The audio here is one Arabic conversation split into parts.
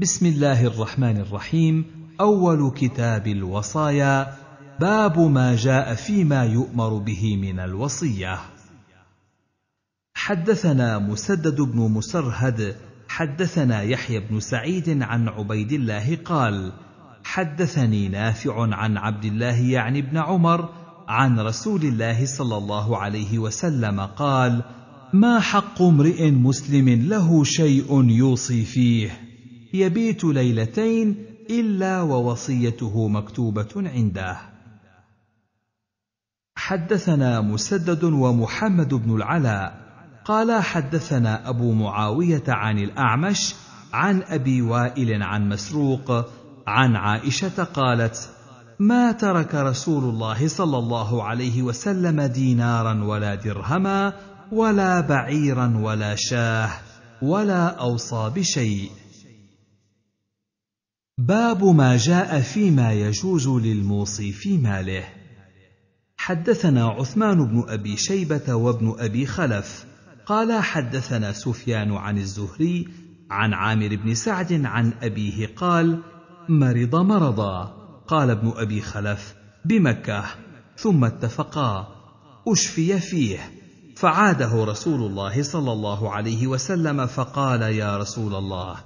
بسم الله الرحمن الرحيم اول كتاب الوصايا باب ما جاء فيما يؤمر به من الوصيه حدثنا مسدد بن مسرهد حدثنا يحيى بن سعيد عن عبيد الله قال حدثني نافع عن عبد الله يعني بن عمر عن رسول الله صلى الله عليه وسلم قال ما حق امرئ مسلم له شيء يوصي فيه يبيت ليلتين الا ووصيته مكتوبه عنده حدثنا مسدد ومحمد بن العلاء قال حدثنا ابو معاويه عن الاعمش عن ابي وائل عن مسروق عن عائشه قالت ما ترك رسول الله صلى الله عليه وسلم دينارا ولا درهما ولا بعيرا ولا شاه ولا اوصى بشيء باب ما جاء فيما يجوز للموصي في ماله حدثنا عثمان بن ابي شيبه وابن ابي خلف قال حدثنا سفيان عن الزهري عن عامر بن سعد عن ابيه قال مرض مرضا قال ابن ابي خلف بمكه ثم اتفقا اشفي فيه فعاده رسول الله صلى الله عليه وسلم فقال يا رسول الله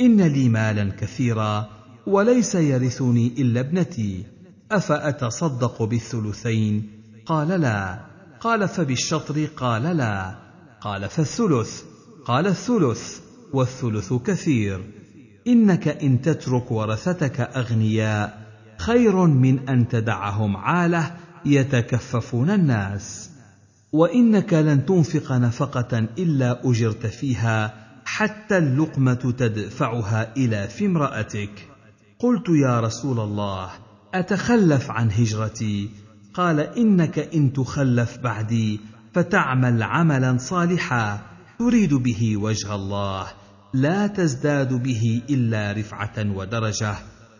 ان لي مالا كثيرا وليس يرثني الا ابنتي افاتصدق بالثلثين قال لا قال فبالشطر قال لا قال فالثلث قال الثلث والثلث كثير انك ان تترك ورثتك اغنياء خير من ان تدعهم عاله يتكففون الناس وانك لن تنفق نفقه الا اجرت فيها حتى اللقمه تدفعها الى في امراتك قلت يا رسول الله اتخلف عن هجرتي قال انك ان تخلف بعدي فتعمل عملا صالحا تريد به وجه الله لا تزداد به الا رفعه ودرجه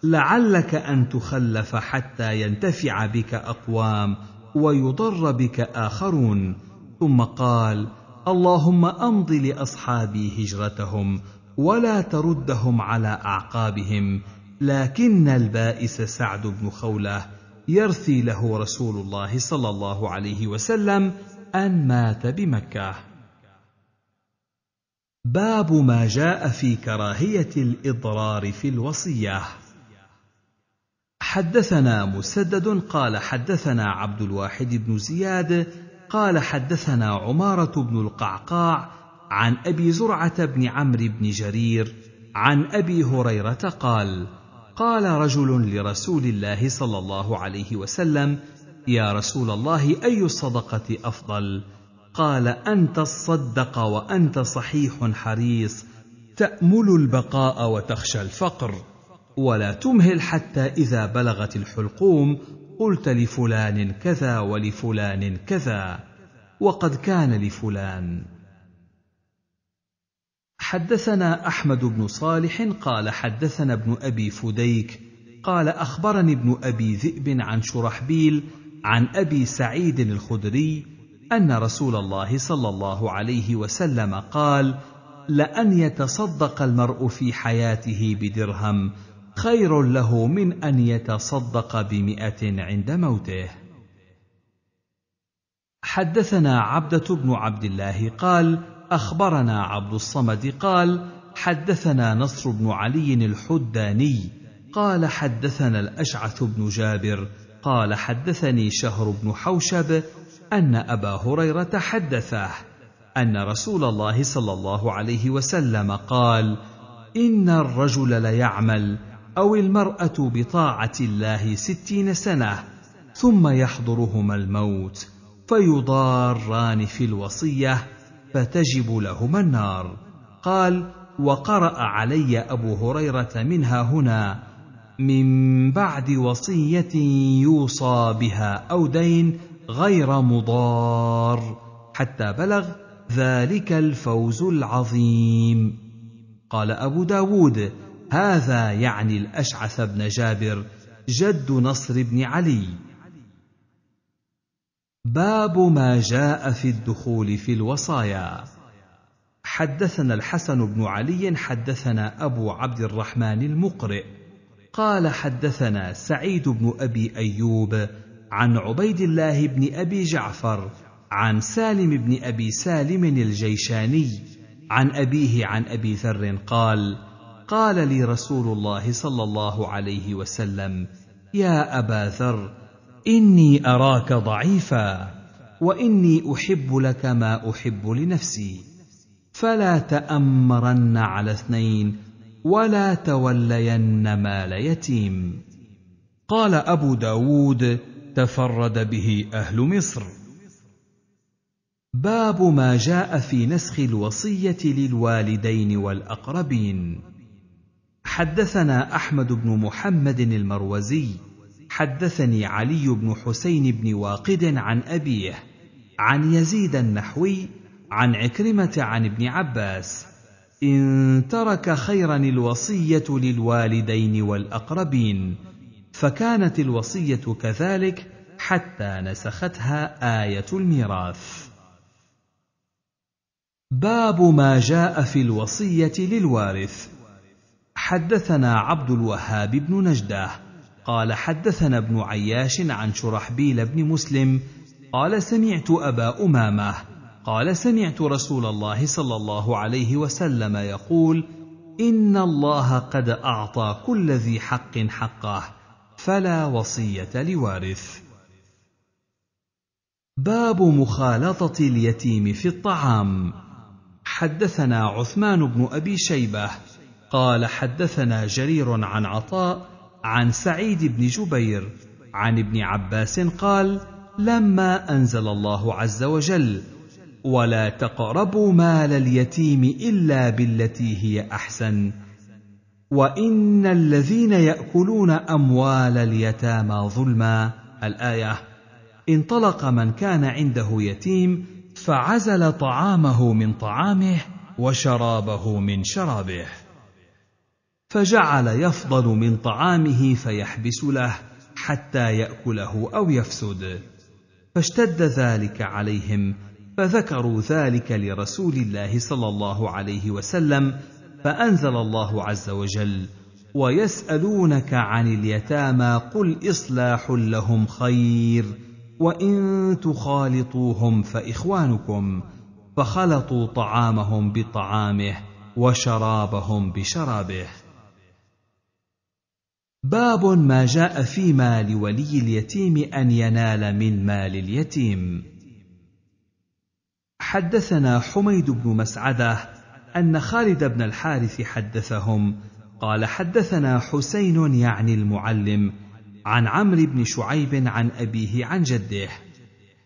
لعلك ان تخلف حتى ينتفع بك اقوام ويضر بك اخرون ثم قال اللهم امض لاصحابي هجرتهم ولا تردهم على اعقابهم لكن البائس سعد بن خوله يرثي له رسول الله صلى الله عليه وسلم ان مات بمكه باب ما جاء في كراهيه الاضرار في الوصيه حدثنا مسدد قال حدثنا عبد الواحد بن زياد قال حدثنا عمارة بن القعقاع عن أبي زرعة بن عمرو بن جرير عن أبي هريرة قال: قال رجل لرسول الله صلى الله عليه وسلم: يا رسول الله أي الصدقة أفضل؟ قال: أنت الصدق وأنت صحيح حريص، تأمل البقاء وتخشى الفقر، ولا تمهل حتى إذا بلغت الحلقوم قلت لفلان كذا ولفلان كذا وقد كان لفلان حدثنا احمد بن صالح قال حدثنا ابن ابي فديك قال اخبرني ابن ابي ذئب عن شرحبيل عن ابي سعيد الخدري ان رسول الله صلى الله عليه وسلم قال لان يتصدق المرء في حياته بدرهم خير له من ان يتصدق بمئه عند موته حدثنا عبده بن عبد الله قال اخبرنا عبد الصمد قال حدثنا نصر بن علي الحداني قال حدثنا الاشعث بن جابر قال حدثني شهر بن حوشب ان ابا هريره حدثه ان رسول الله صلى الله عليه وسلم قال ان الرجل ليعمل أو المرأة بطاعة الله ستين سنة ثم يحضرهما الموت فيضاران في الوصية فتجب لهما النار قال وقرأ علي أبو هريرة منها هنا من بعد وصية يوصى بها أو دين غير مضار حتى بلغ ذلك الفوز العظيم قال أبو داود هذا يعني الأشعث بن جابر جد نصر بن علي باب ما جاء في الدخول في الوصايا حدثنا الحسن بن علي حدثنا أبو عبد الرحمن المقرئ قال حدثنا سعيد بن أبي أيوب عن عبيد الله بن أبي جعفر عن سالم بن أبي سالم الجيشاني عن أبيه عن أبي ذر قال: قال لي رسول الله صلى الله عليه وسلم يا ابا ذر اني اراك ضعيفا واني احب لك ما احب لنفسي فلا تامرن على اثنين ولا تولين مال يتيم قال ابو داود تفرد به اهل مصر باب ما جاء في نسخ الوصيه للوالدين والاقربين حدثنا احمد بن محمد المروزي حدثني علي بن حسين بن واقد عن ابيه عن يزيد النحوي عن عكرمه عن ابن عباس ان ترك خيرا الوصيه للوالدين والاقربين فكانت الوصيه كذلك حتى نسختها ايه الميراث باب ما جاء في الوصيه للوارث حدثنا عبد الوهاب بن نجده قال حدثنا ابن عياش عن شرحبيل بن مسلم قال سمعت ابا امامه قال سمعت رسول الله صلى الله عليه وسلم يقول ان الله قد اعطى كل ذي حق حقه فلا وصيه لوارث باب مخالطه اليتيم في الطعام حدثنا عثمان بن ابي شيبه قال حدثنا جرير عن عطاء عن سعيد بن جبير عن ابن عباس قال لما انزل الله عز وجل ولا تقربوا مال اليتيم الا بالتي هي احسن وان الذين ياكلون اموال اليتامى ظلما الايه انطلق من كان عنده يتيم فعزل طعامه من طعامه وشرابه من شرابه فجعل يفضل من طعامه فيحبس له حتى ياكله او يفسد فاشتد ذلك عليهم فذكروا ذلك لرسول الله صلى الله عليه وسلم فانزل الله عز وجل ويسالونك عن اليتامى قل اصلاح لهم خير وان تخالطوهم فاخوانكم فخلطوا طعامهم بطعامه وشرابهم بشرابه باب ما جاء فيما لولي اليتيم ان ينال من مال اليتيم حدثنا حميد بن مسعده ان خالد بن الحارث حدثهم قال حدثنا حسين يعني المعلم عن عمرو بن شعيب عن ابيه عن جده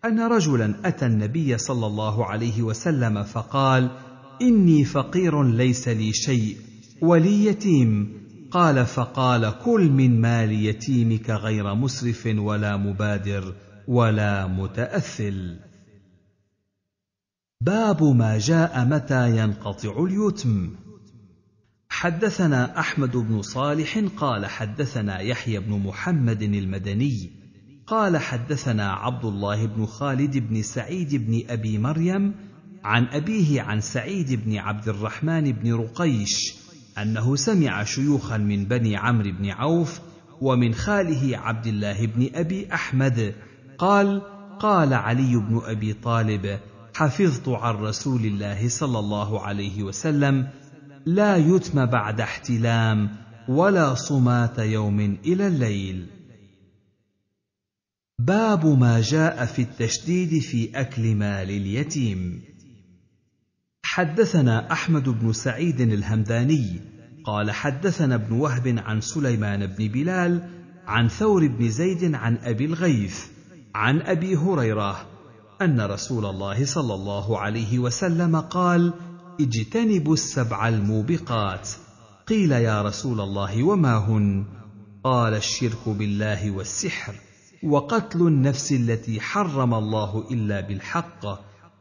ان رجلا اتى النبي صلى الله عليه وسلم فقال اني فقير ليس لي شيء ولي يتيم قال فقال كل من مال يتيمك غير مسرف ولا مبادر ولا متاثل باب ما جاء متى ينقطع اليتم حدثنا احمد بن صالح قال حدثنا يحيى بن محمد المدني قال حدثنا عبد الله بن خالد بن سعيد بن ابي مريم عن ابيه عن سعيد بن عبد الرحمن بن رقيش أنه سمع شيوخا من بني عمرو بن عوف ومن خاله عبد الله بن أبي أحمد قال قال علي بن أبي طالب حفظت عن رسول الله صلى الله عليه وسلم لا يتم بعد احتلام ولا صمات يوم إلى الليل باب ما جاء في التشديد في أكل مال اليتيم حدثنا احمد بن سعيد الهمداني قال حدثنا ابن وهب عن سليمان بن بلال عن ثور بن زيد عن ابي الغيث عن ابي هريره ان رسول الله صلى الله عليه وسلم قال اجتنبوا السبع الموبقات قيل يا رسول الله وما هن قال الشرك بالله والسحر وقتل النفس التي حرم الله الا بالحق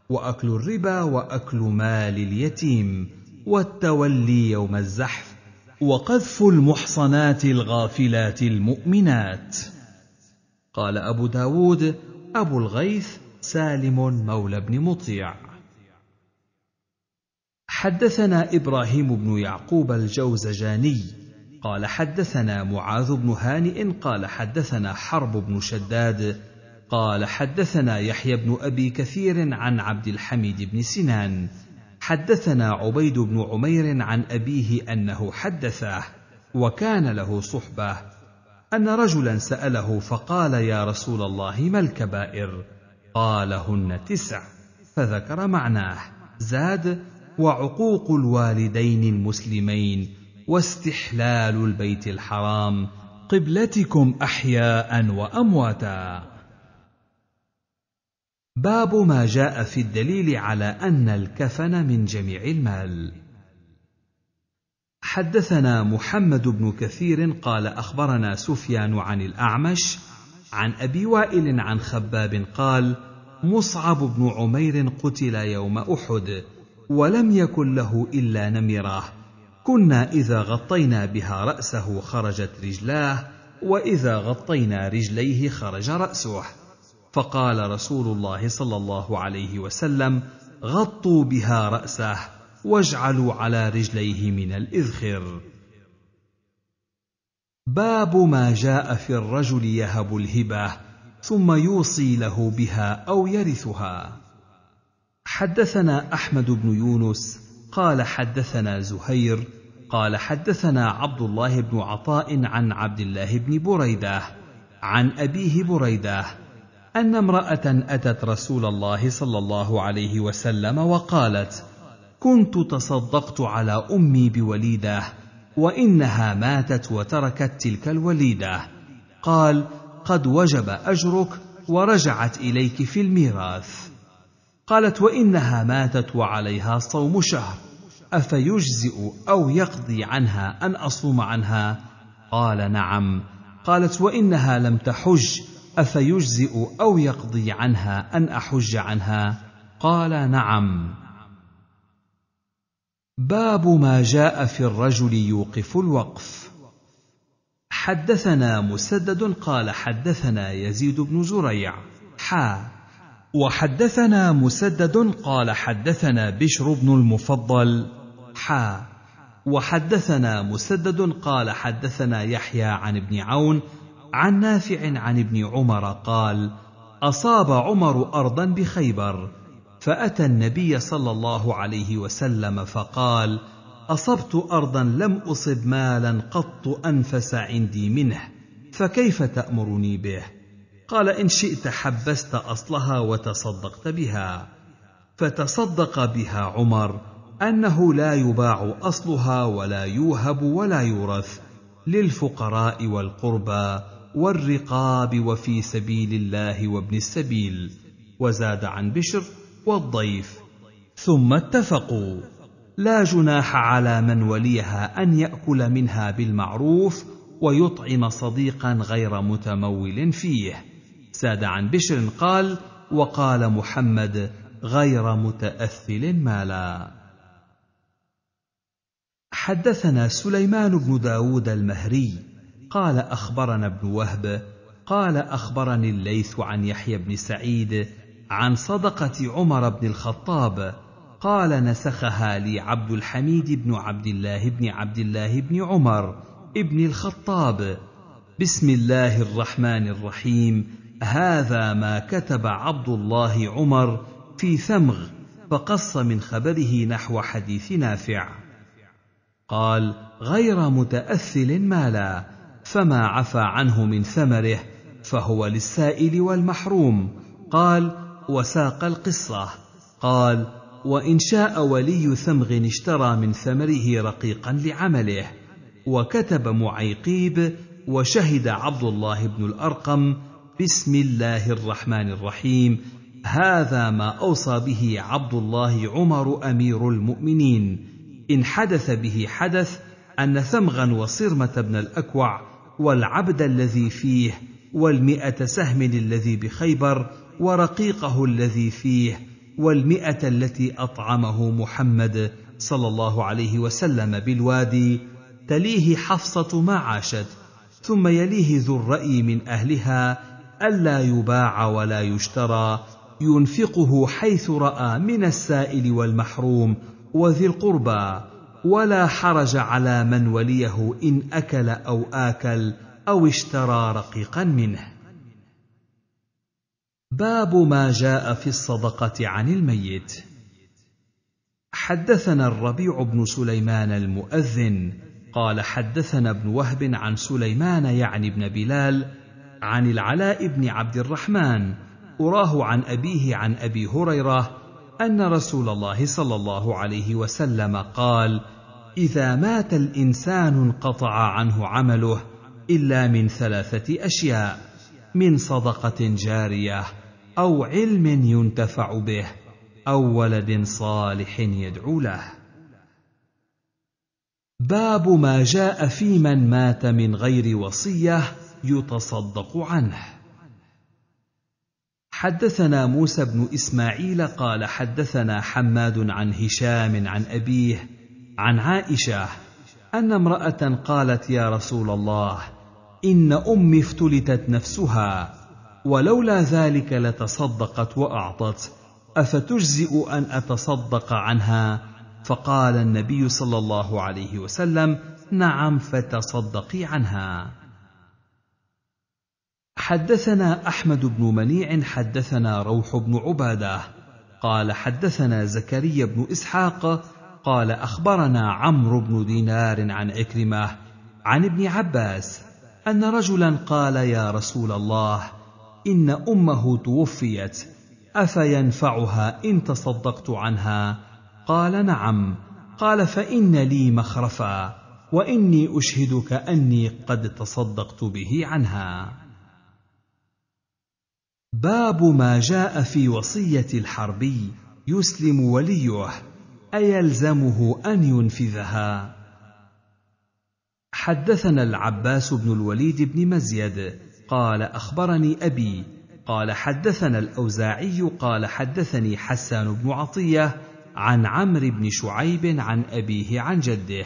واكل الربا واكل مال اليتيم والتولي يوم الزحف وقذف المحصنات الغافلات المؤمنات قال أبو داود أبو الغيث سالم مولى بن مطيع حدثنا إبراهيم بن يعقوب الجوزجاني قال حدثنا معاذ بن هانئ قال حدثنا حرب بن شداد قال حدثنا يحيى بن أبي كثير عن عبد الحميد بن سنان حدثنا عبيد بن عمير عن أبيه أنه حدثه وكان له صحبة أن رجلا سأله فقال يا رسول الله ما الكبائر قال هن تسع فذكر معناه زاد وعقوق الوالدين المسلمين واستحلال البيت الحرام قبلتكم احياء وامواتا باب ما جاء في الدليل على ان الكفن من جميع المال حدثنا محمد بن كثير قال اخبرنا سفيان عن الاعمش عن ابي وائل عن خباب قال مصعب بن عمير قتل يوم احد ولم يكن له الا نميره كنا اذا غطينا بها راسه خرجت رجلاه واذا غطينا رجليه خرج راسه فقال رسول الله صلى الله عليه وسلم غطوا بها راسه واجعلوا على رجليه من الاذخر باب ما جاء في الرجل يهب الهبه ثم يوصي له بها او يرثها حدثنا احمد بن يونس قال حدثنا زهير قال حدثنا عبد الله بن عطاء عن عبد الله بن بريده عن ابيه بريده ان امراه اتت رسول الله صلى الله عليه وسلم وقالت كنت تصدقت على امي بوليده وانها ماتت وتركت تلك الوليده قال قد وجب اجرك ورجعت اليك في الميراث قالت وانها ماتت وعليها صوم شهر افيجزئ او يقضي عنها ان اصوم عنها قال نعم قالت وانها لم تحج افيجزئ او يقضي عنها ان احج عنها قال نعم باب ما جاء في الرجل يوقف الوقف حدثنا مسدد قال حدثنا يزيد بن زريع حا وحدثنا مسدد قال حدثنا بشر بن المفضل حا وحدثنا مسدد قال حدثنا يحيى عن ابن عون عن نافع عن ابن عمر قال اصاب عمر ارضا بخيبر فاتى النبي صلى الله عليه وسلم فقال اصبت ارضا لم اصب مالا قط انفس عندي منه فكيف تامرني به قال ان شئت حبست اصلها وتصدقت بها فتصدق بها عمر انه لا يباع اصلها ولا يوهب ولا يورث للفقراء والقربى والرقاب وفي سبيل الله وابن السبيل وزاد عن بشر والضيف ثم اتفقوا لا جناح على من وليها ان ياكل منها بالمعروف ويطعم صديقا غير متمول فيه زاد عن بشر قال وقال محمد غير متاثل مالا حدثنا سليمان بن داود المهري قال اخبرنا ابن وهب قال اخبرني الليث عن يحيى بن سعيد عن صدقه عمر بن الخطاب قال نسخها لي عبد الحميد بن عبد الله بن عبد الله بن عمر ابن الخطاب بسم الله الرحمن الرحيم هذا ما كتب عبد الله عمر في ثمغ فقص من خبره نحو حديث نافع قال غير متاثل ما لا فما عفى عنه من ثمره فهو للسائل والمحروم قال وساق القصه قال وان شاء ولي ثمغ اشترى من ثمره رقيقا لعمله وكتب معيقيب وشهد عبد الله بن الارقم بسم الله الرحمن الرحيم هذا ما اوصى به عبد الله عمر امير المؤمنين ان حدث به حدث ان ثمغا وصرمه بن الاكوع والعبد الذي فيه والمئة سهم الذي بخيبر ورقيقه الذي فيه والمئة التي أطعمه محمد صلى الله عليه وسلم بالوادي تليه حفصة ما عاشت ثم يليه ذو الرأي من أهلها ألا يباع ولا يشترى ينفقه حيث رأى من السائل والمحروم وذي القربى ولا حرج على من وليه ان اكل او اكل او اشترى رقيقا منه باب ما جاء في الصدقه عن الميت حدثنا الربيع بن سليمان المؤذن قال حدثنا ابن وهب عن سليمان يعني ابن بلال عن العلاء بن عبد الرحمن اراه عن ابيه عن ابي هريره ان رسول الله صلى الله عليه وسلم قال اذا مات الانسان انقطع عنه عمله الا من ثلاثه اشياء من صدقه جاريه او علم ينتفع به او ولد صالح يدعو له باب ما جاء في من مات من غير وصيه يتصدق عنه حدثنا موسى بن اسماعيل قال حدثنا حماد عن هشام عن ابيه عن عائشه ان امراه قالت يا رسول الله ان امي افتلتت نفسها ولولا ذلك لتصدقت واعطت افتجزئ ان اتصدق عنها فقال النبي صلى الله عليه وسلم نعم فتصدقي عنها حدثنا احمد بن منيع حدثنا روح بن عباده قال حدثنا زكريا بن اسحاق قال اخبرنا عمرو بن دينار عن عكرمه عن ابن عباس ان رجلا قال يا رسول الله ان امه توفيت افينفعها ان تصدقت عنها قال نعم قال فان لي مخرفا واني اشهدك اني قد تصدقت به عنها باب ما جاء في وصيه الحربي يسلم وليه ايلزمه ان ينفذها حدثنا العباس بن الوليد بن مزيد قال اخبرني ابي قال حدثنا الاوزاعي قال حدثني حسان بن عطيه عن عمرو بن شعيب عن ابيه عن جده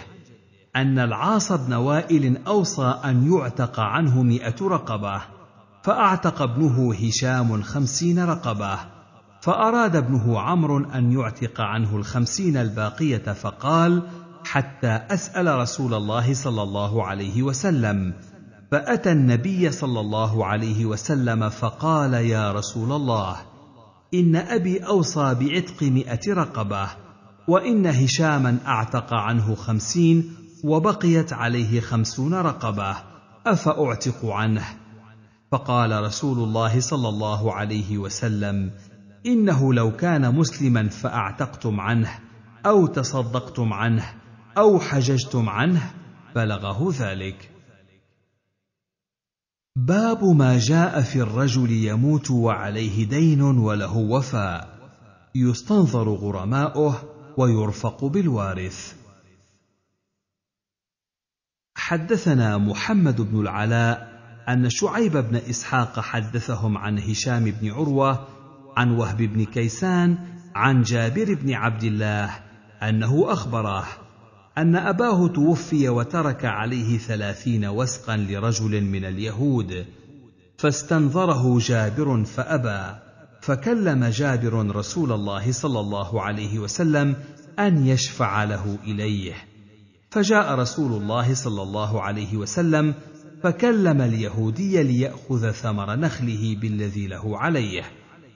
ان العاص بن وائل اوصى ان يعتق عنه مئه رقبه فأعتق ابنه هشام خمسين رقبة فأراد ابنه عمرو أن يعتق عنه الخمسين الباقية فقال حتى أسأل رسول الله صلى الله عليه وسلم فأتى النبي صلى الله عليه وسلم فقال يا رسول الله إن أبي أوصى بعتق مئة رقبة وإن هشاما أعتق عنه خمسين وبقيت عليه خمسون رقبة أفأعتق عنه فقال رسول الله صلى الله عليه وسلم انه لو كان مسلما فاعتقتم عنه او تصدقتم عنه او حججتم عنه بلغه ذلك باب ما جاء في الرجل يموت وعليه دين وله وفاء يستنظر غرماؤه ويرفق بالوارث حدثنا محمد بن العلاء أن شعيب بن إسحاق حدثهم عن هشام بن عروة عن وهب بن كيسان عن جابر بن عبد الله أنه أخبره أن أباه توفي وترك عليه ثلاثين وسقا لرجل من اليهود فاستنظره جابر فأبى فكلم جابر رسول الله صلى الله عليه وسلم أن يشفع له إليه فجاء رسول الله صلى الله عليه وسلم فكلم اليهودي ليأخذ ثمر نخله بالذي له عليه،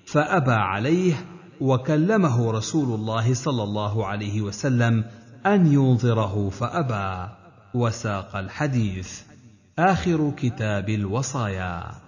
فأبى عليه، وكلمه رسول الله صلى الله عليه وسلم أن ينظره فأبى، وساق الحديث. آخر كتاب الوصايا